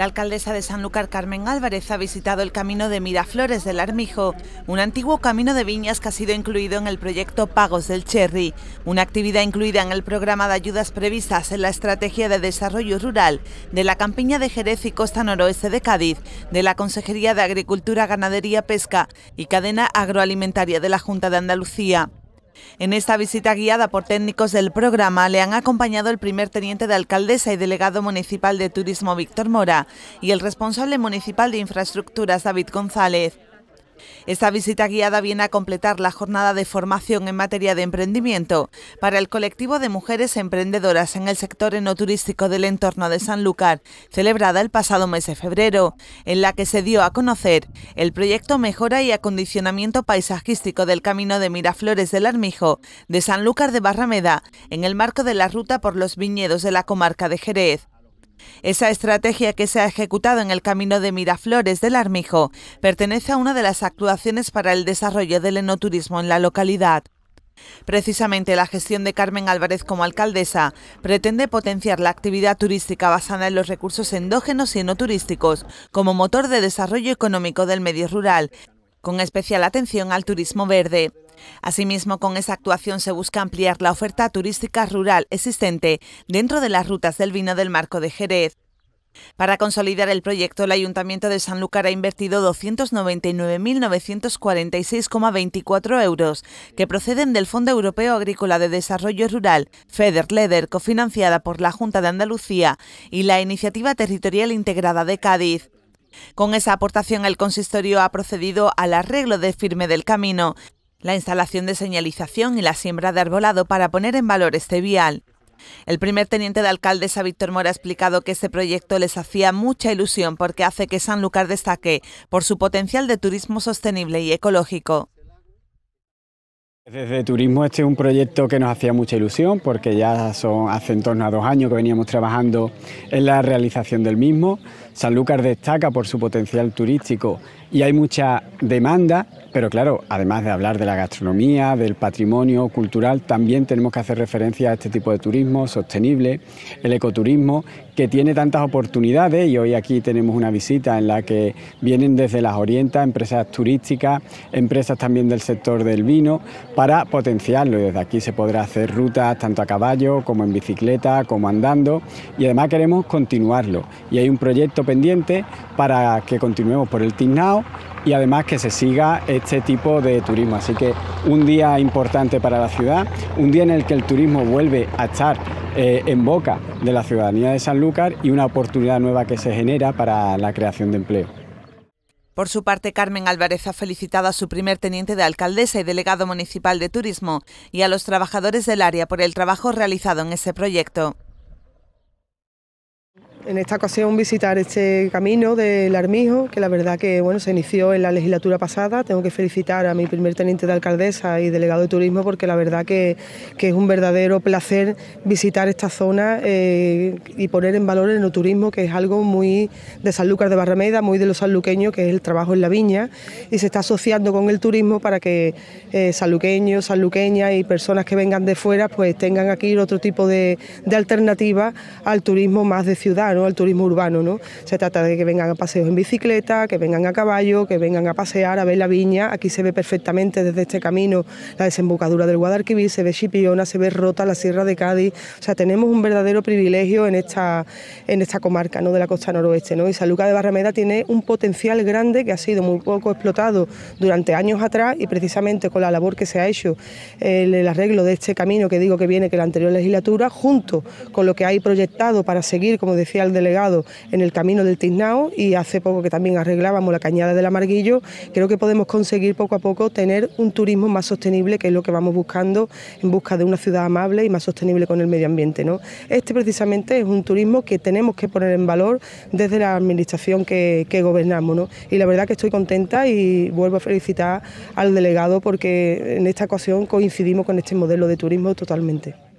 La alcaldesa de Sanlúcar, Carmen Álvarez, ha visitado el camino de Miraflores del Armijo, un antiguo camino de viñas que ha sido incluido en el proyecto Pagos del Cherry, una actividad incluida en el programa de ayudas previstas en la Estrategia de Desarrollo Rural de la Campiña de Jerez y Costa Noroeste de Cádiz, de la Consejería de Agricultura, Ganadería, Pesca y Cadena Agroalimentaria de la Junta de Andalucía. En esta visita guiada por técnicos del programa le han acompañado el primer teniente de alcaldesa y delegado municipal de turismo Víctor Mora y el responsable municipal de infraestructuras David González. Esta visita guiada viene a completar la jornada de formación en materia de emprendimiento para el colectivo de mujeres emprendedoras en el sector enoturístico del entorno de Sanlúcar, celebrada el pasado mes de febrero, en la que se dio a conocer el proyecto Mejora y Acondicionamiento Paisajístico del Camino de Miraflores del Armijo de Sanlúcar de Barrameda, en el marco de la ruta por los viñedos de la comarca de Jerez. Esa estrategia que se ha ejecutado en el camino de Miraflores del Armijo pertenece a una de las actuaciones para el desarrollo del enoturismo en la localidad. Precisamente la gestión de Carmen Álvarez como alcaldesa pretende potenciar la actividad turística basada en los recursos endógenos y enoturísticos como motor de desarrollo económico del medio rural con especial atención al turismo verde. Asimismo, con esa actuación se busca ampliar la oferta turística rural existente dentro de las rutas del vino del Marco de Jerez. Para consolidar el proyecto, el Ayuntamiento de Sanlúcar ha invertido 299.946,24 euros, que proceden del Fondo Europeo Agrícola de Desarrollo Rural, FEDER-LEDER, cofinanciada por la Junta de Andalucía y la Iniciativa Territorial Integrada de Cádiz. Con esa aportación el consistorio ha procedido al arreglo de firme del camino, la instalación de señalización y la siembra de arbolado para poner en valor este vial. El primer teniente de a Víctor Mora ha explicado que este proyecto les hacía mucha ilusión porque hace que Sanlúcar destaque por su potencial de turismo sostenible y ecológico. Desde Turismo este es un proyecto que nos hacía mucha ilusión porque ya son hace en torno a dos años que veníamos trabajando en la realización del mismo. Sanlúcar destaca por su potencial turístico y hay mucha demanda, pero claro, además de hablar de la gastronomía, del patrimonio cultural, también tenemos que hacer referencia a este tipo de turismo sostenible, el ecoturismo, que tiene tantas oportunidades y hoy aquí tenemos una visita en la que vienen desde las Orientas, empresas turísticas, empresas también del sector del vino, para potenciarlo y desde aquí se podrá hacer rutas tanto a caballo como en bicicleta, como andando y además queremos continuarlo y hay un proyecto pendiente para que continuemos por el Tignao y además que se siga este tipo de turismo. Así que un día importante para la ciudad, un día en el que el turismo vuelve a estar eh, en boca de la ciudadanía de Sanlúcar y una oportunidad nueva que se genera para la creación de empleo. Por su parte, Carmen Álvarez ha felicitado a su primer teniente de alcaldesa y delegado municipal de turismo y a los trabajadores del área por el trabajo realizado en ese proyecto. En esta ocasión visitar este camino del Armijo, que la verdad que bueno, se inició en la legislatura pasada. Tengo que felicitar a mi primer teniente de alcaldesa y delegado de turismo porque la verdad que, es un verdadero placer visitar esta zona eh, y poner en valor el turismo, que es algo muy de Sanlúcar de Barrameda, muy de los sanluqueños, que es el trabajo en la viña, y se está asociando con el turismo para que eh, sanluqueños, sanluqueñas y personas que vengan de fuera pues tengan aquí otro tipo de, de alternativa al turismo más de ciudad al turismo urbano. ¿no? Se trata de que vengan a paseos en bicicleta, que vengan a caballo, que vengan a pasear, a ver la viña. Aquí se ve perfectamente desde este camino la desembocadura del Guadalquivir, se ve Chipiona, se ve Rota, la Sierra de Cádiz. O sea, tenemos un verdadero privilegio en esta, en esta comarca ¿no? de la costa noroeste. ¿no? Y San de Barrameda tiene un potencial grande que ha sido muy poco explotado durante años atrás y precisamente con la labor que se ha hecho el arreglo de este camino que digo que viene que la anterior legislatura, junto con lo que hay proyectado para seguir, como decía al delegado, en el camino del Tiznao y hace poco que también arreglábamos la cañada del Amarguillo, creo que podemos conseguir poco a poco tener un turismo más sostenible, que es lo que vamos buscando en busca de una ciudad amable y más sostenible con el medio ambiente. ¿no? Este precisamente es un turismo que tenemos que poner en valor desde la administración que, gobernamos. Y la verdad que estoy contenta y vuelvo a felicitar al delegado porque en esta ocasión coincidimos con este modelo de turismo totalmente.